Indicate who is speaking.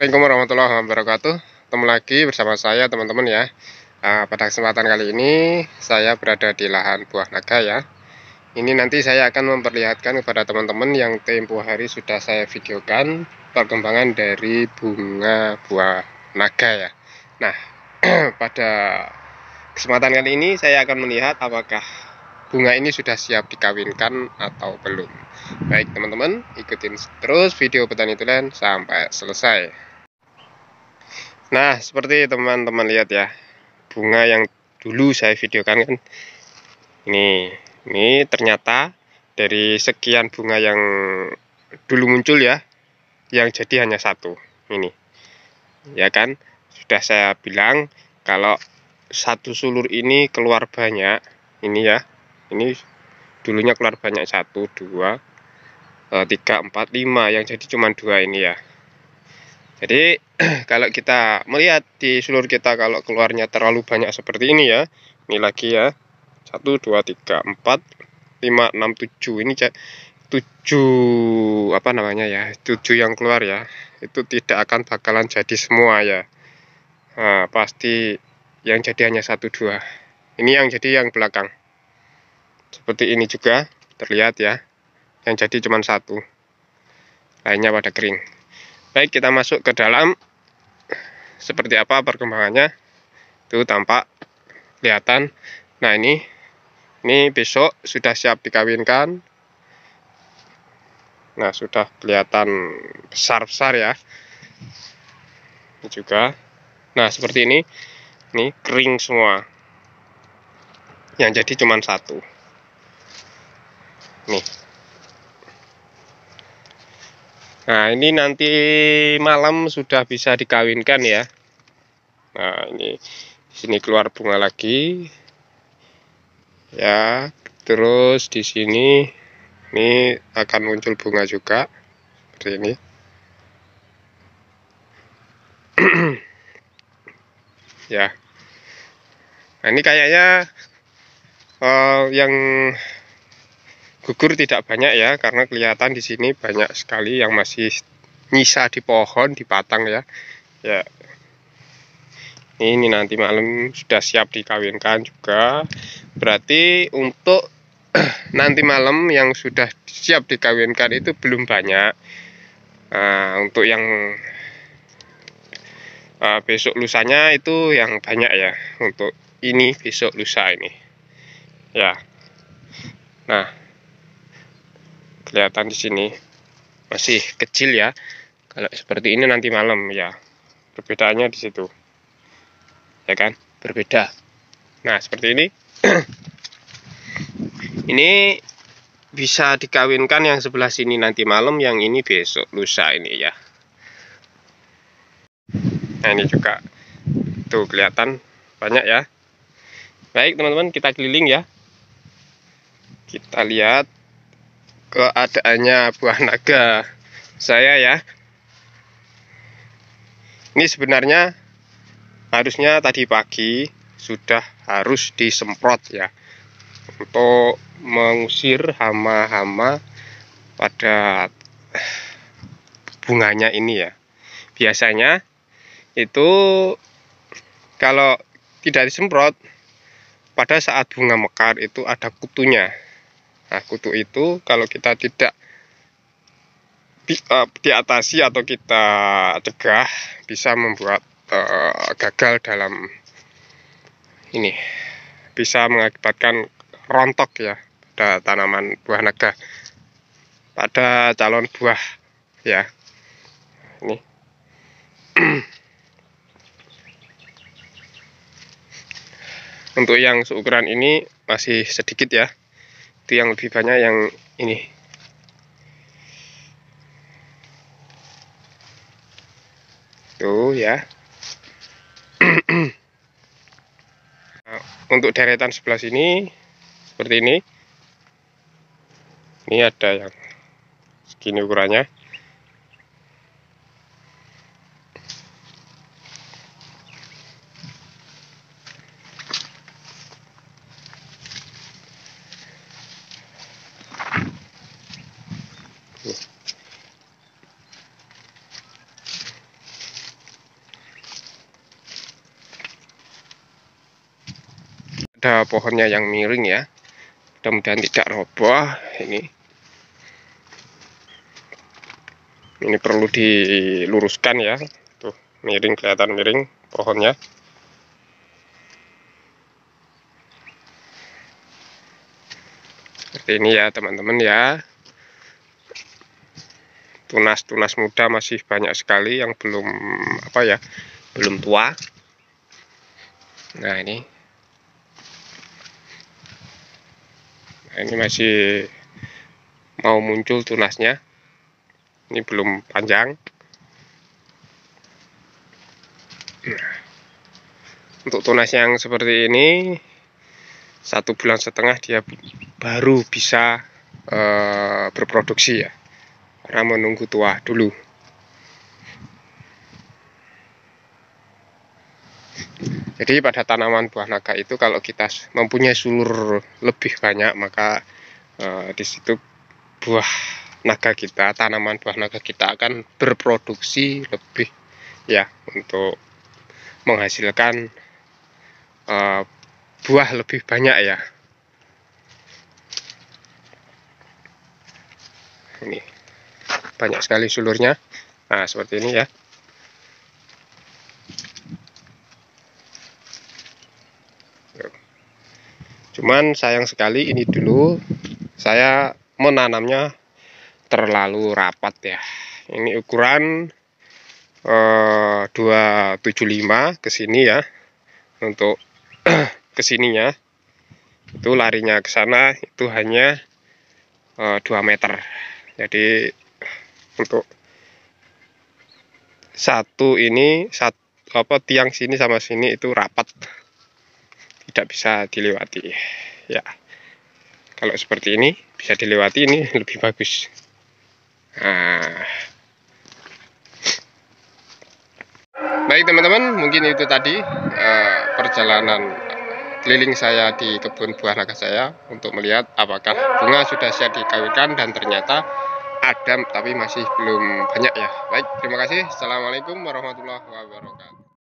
Speaker 1: Assalamualaikum warahmatullahi wabarakatuh Ketemu lagi bersama saya teman-teman ya nah, Pada kesempatan kali ini Saya berada di lahan buah naga ya Ini nanti saya akan memperlihatkan Kepada teman-teman yang tempo hari Sudah saya videokan Perkembangan dari bunga buah naga ya Nah pada kesempatan kali ini Saya akan melihat apakah bunga ini sudah siap dikawinkan atau belum. Baik teman-teman, ikutin terus video petani tulen sampai selesai. Nah, seperti teman-teman lihat ya, bunga yang dulu saya videokan kan. Ini, ini ternyata dari sekian bunga yang dulu muncul ya, yang jadi hanya satu. Ini. Ya kan? Sudah saya bilang kalau satu sulur ini keluar banyak, ini ya. Ini dulunya keluar banyak satu, dua, eh, tiga, empat, lima. Yang jadi cuma dua ini ya. Jadi kalau kita melihat di seluruh kita kalau keluarnya terlalu banyak seperti ini ya. Ini lagi ya. 1 2 3 4 5 6 7 ini 7 apa namanya ya? 7 yang keluar ya. Itu tidak akan bakalan jadi semua ya. Nah, pasti yang jadi hanya 1 2. Ini yang jadi yang belakang. Seperti ini juga terlihat ya. Yang jadi cuma satu. Lainnya pada kering. Baik, kita masuk ke dalam seperti apa perkembangannya. Itu tampak kelihatan. Nah, ini ini besok sudah siap dikawinkan. Nah, sudah kelihatan besar-besar ya. Ini juga. Nah, seperti ini. Ini kering semua. Yang jadi cuma satu. Nih. Nah, ini nanti malam sudah bisa dikawinkan ya. Nah, ini di sini keluar bunga lagi. Ya, terus di sini ini akan muncul bunga juga seperti ini. ya. Nah, ini kayaknya uh, yang gugur tidak banyak ya karena kelihatan di sini banyak sekali yang masih nyisa di pohon di batang ya ya ini nanti malam sudah siap dikawinkan juga berarti untuk nanti malam yang sudah siap dikawinkan itu belum banyak uh, untuk yang uh, besok lusanya itu yang banyak ya untuk ini besok lusa ini ya nah kelihatan di sini masih kecil ya. Kalau seperti ini nanti malam ya. Perbedaannya di situ. Ya kan? Berbeda. Nah, seperti ini. ini bisa dikawinkan yang sebelah sini nanti malam, yang ini besok lusa ini ya. Nah ini juga tuh kelihatan banyak ya. Baik teman-teman kita keliling ya. Kita lihat keadaannya buah naga saya ya ini sebenarnya harusnya tadi pagi sudah harus disemprot ya untuk mengusir hama-hama pada bunganya ini ya biasanya itu kalau tidak disemprot pada saat bunga mekar itu ada kutunya Nah, kutu itu kalau kita tidak eh, diatasi atau kita cegah bisa membuat uh, gagal dalam ini bisa mengakibatkan rontok ya pada tanaman buah naga pada calon buah ya ini untuk yang seukuran ini masih sedikit ya itu yang lebih banyak yang ini tuh ya untuk deretan sebelah sini seperti ini ini ada yang segini ukurannya ada pohonnya yang miring ya mudah-mudahan tidak roboh ini ini perlu diluruskan ya tuh miring kelihatan miring pohonnya seperti ini ya teman-teman ya tunas-tunas muda masih banyak sekali yang belum apa ya belum tua nah ini ini masih mau muncul tunasnya ini belum panjang untuk tunas yang seperti ini satu bulan setengah dia baru bisa uh, berproduksi ya karena menunggu tua dulu Jadi pada tanaman buah naga itu kalau kita mempunyai sulur lebih banyak maka e, di situ buah naga kita, tanaman buah naga kita akan berproduksi lebih ya untuk menghasilkan e, buah lebih banyak ya. Ini banyak sekali sulurnya. Nah, seperti ini ya. Cuman sayang sekali ini dulu saya menanamnya terlalu rapat ya. Ini ukuran eh, 275 ke sini ya. Untuk ke sininya. Itu larinya ke sana itu hanya eh, 2 meter. Jadi untuk satu ini satu apa tiang sini sama sini itu rapat tidak bisa dilewati ya kalau seperti ini bisa dilewati ini lebih bagus nah. baik teman-teman mungkin itu tadi eh, perjalanan keliling saya di kebun buah naga saya untuk melihat apakah bunga sudah siap dikawinkan dan ternyata ada tapi masih belum banyak ya baik terima kasih assalamualaikum warahmatullahi wabarakatuh